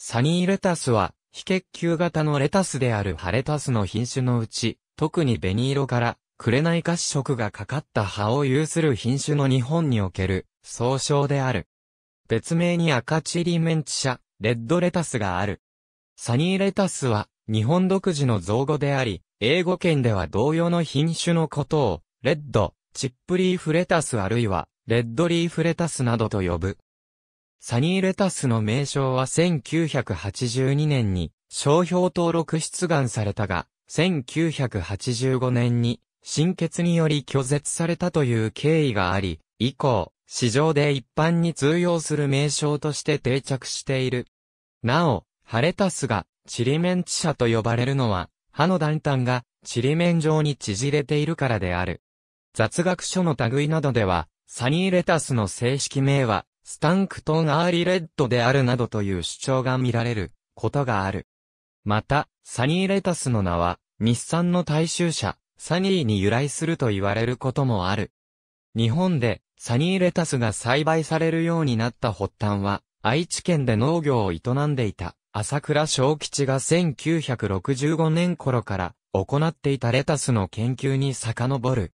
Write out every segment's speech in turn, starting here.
サニーレタスは、非血球型のレタスである葉レタスの品種のうち、特に紅色から、紅褐色がかかった葉を有する品種の日本における、総称である。別名に赤チリメンチ社、レッドレタスがある。サニーレタスは、日本独自の造語であり、英語圏では同様の品種のことを、レッド、チップリーフレタスあるいは、レッドリーフレタスなどと呼ぶ。サニーレタスの名称は1982年に商標登録出願されたが、1985年に新血により拒絶されたという経緯があり、以降、市場で一般に通用する名称として定着している。なお、ハレタスがチリメンチ社と呼ばれるのは、歯の断端がチリメン状に縮れているからである。雑学書の類などでは、サニーレタスの正式名は、スタンクトン・アーリレッドであるなどという主張が見られることがある。また、サニーレタスの名は、日産の大衆車、サニーに由来すると言われることもある。日本で、サニーレタスが栽培されるようになった発端は、愛知県で農業を営んでいた、朝倉昭吉が1965年頃から、行っていたレタスの研究に遡る。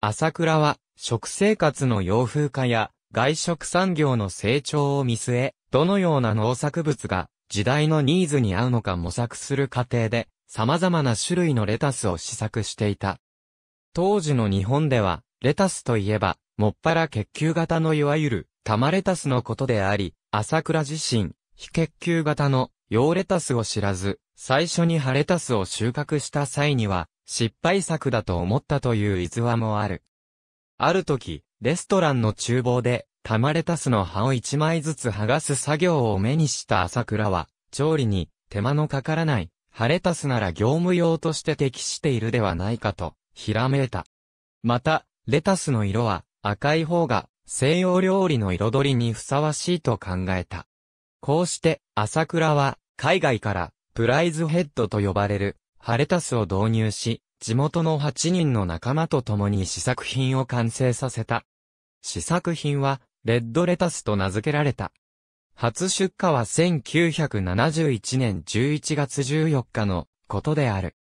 朝倉は、食生活の洋風化や、外食産業の成長を見据え、どのような農作物が時代のニーズに合うのか模索する過程で、様々な種類のレタスを試作していた。当時の日本では、レタスといえば、もっぱら血球型のいわゆる、玉レタスのことであり、朝倉自身、非血球型の、洋レタスを知らず、最初に葉レタスを収穫した際には、失敗作だと思ったという逸話もある。ある時、レストランの厨房で、玉レタスの葉を一枚ずつ剥がす作業を目にした朝倉は、調理に手間のかからない、葉レタスなら業務用として適しているではないかと、ひらめいた。また、レタスの色は赤い方が西洋料理の彩りにふさわしいと考えた。こうして、朝倉は海外からプライズヘッドと呼ばれるハレタスを導入し、地元の8人の仲間と共に試作品を完成させた。試作品は、レッドレタスと名付けられた。初出荷は1971年11月14日のことである。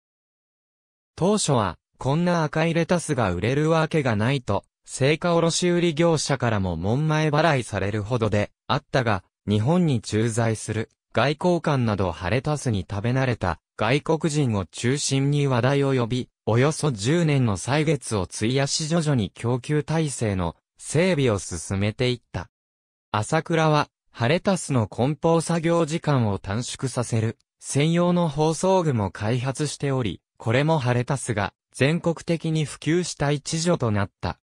当初は、こんな赤いレタスが売れるわけがないと、成果卸売業者からも門前払いされるほどであったが、日本に駐在する外交官など晴れタスに食べ慣れた外国人を中心に話題を呼び、およそ10年の歳月を費やし徐々に供給体制の整備を進めていった。朝倉は、ハレタスの梱包作業時間を短縮させる、専用の包装具も開発しており、これもハレタスが、全国的に普及した一助となった。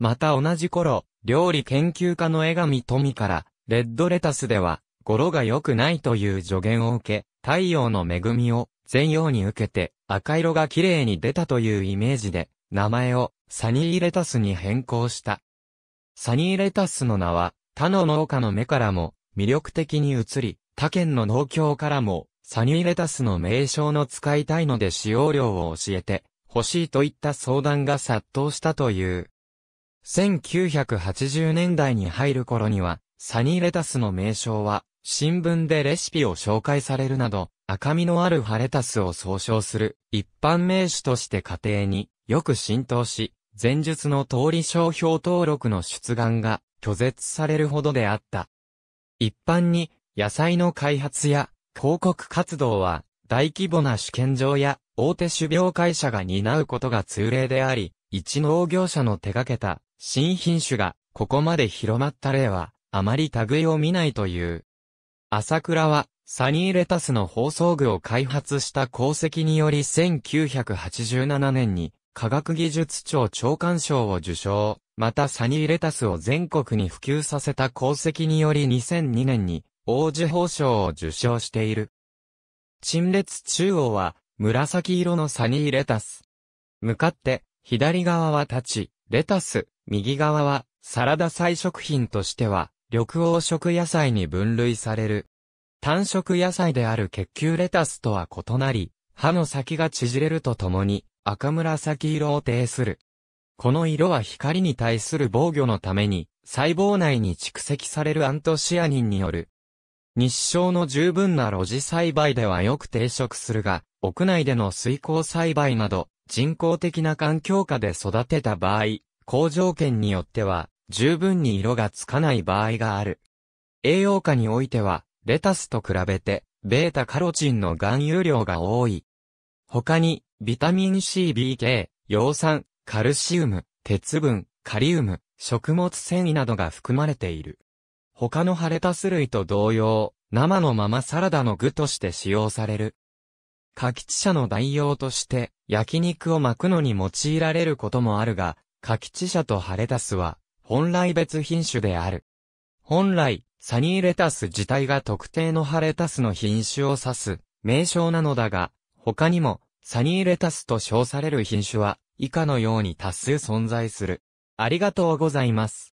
また同じ頃、料理研究家の江上富から、レッドレタスでは、語呂が良くないという助言を受け、太陽の恵みを全容に受けて赤色が綺麗に出たというイメージで、名前をサニーレタスに変更した。サニーレタスの名は、他の農家の目からも魅力的に移り、他県の農協からも、サニーレタスの名称の使いたいので使用量を教えて欲しいといった相談が殺到したという。1980年代に入る頃には、サニーレタスの名称は、新聞でレシピを紹介されるなど、赤みのある葉レタスを総称する一般名詞として家庭によく浸透し、前述の通り商標登録の出願が拒絶されるほどであった。一般に野菜の開発や広告活動は大規模な試験場や大手種苗会社が担うことが通例であり、一農業者の手掛けた新品種がここまで広まった例はあまり類を見ないという。朝倉はサニーレタスの包装具を開発した功績により1987年に科学技術庁長官賞を受賞、またサニーレタスを全国に普及させた功績により2002年に王子褒賞を受賞している。陳列中央は紫色のサニーレタス。向かって左側は立ち、レタス、右側はサラダ菜食品としては緑黄色野菜に分類される。単色野菜である結球レタスとは異なり、葉の先が縮れるとともに、赤紫色を呈する。この色は光に対する防御のために、細胞内に蓄積されるアントシアニンによる。日照の十分な露地栽培ではよく定食するが、屋内での水耕栽培など、人工的な環境下で育てた場合、好条件によっては、十分に色がつかない場合がある。栄養価においては、レタスと比べて、ベータカロチンの含有量が多い。他に、ビタミン C、BK、葉酸、カルシウム、鉄分、カリウム、食物繊維などが含まれている。他のハレタス類と同様、生のままサラダの具として使用される。カキチ社の代用として、焼肉を巻くのに用いられることもあるが、カキチ社とハレタスは、本来別品種である。本来、サニーレタス自体が特定のハレタスの品種を指す、名称なのだが、他にも、サニーレタスと称される品種は、以下のように多数存在する。ありがとうございます。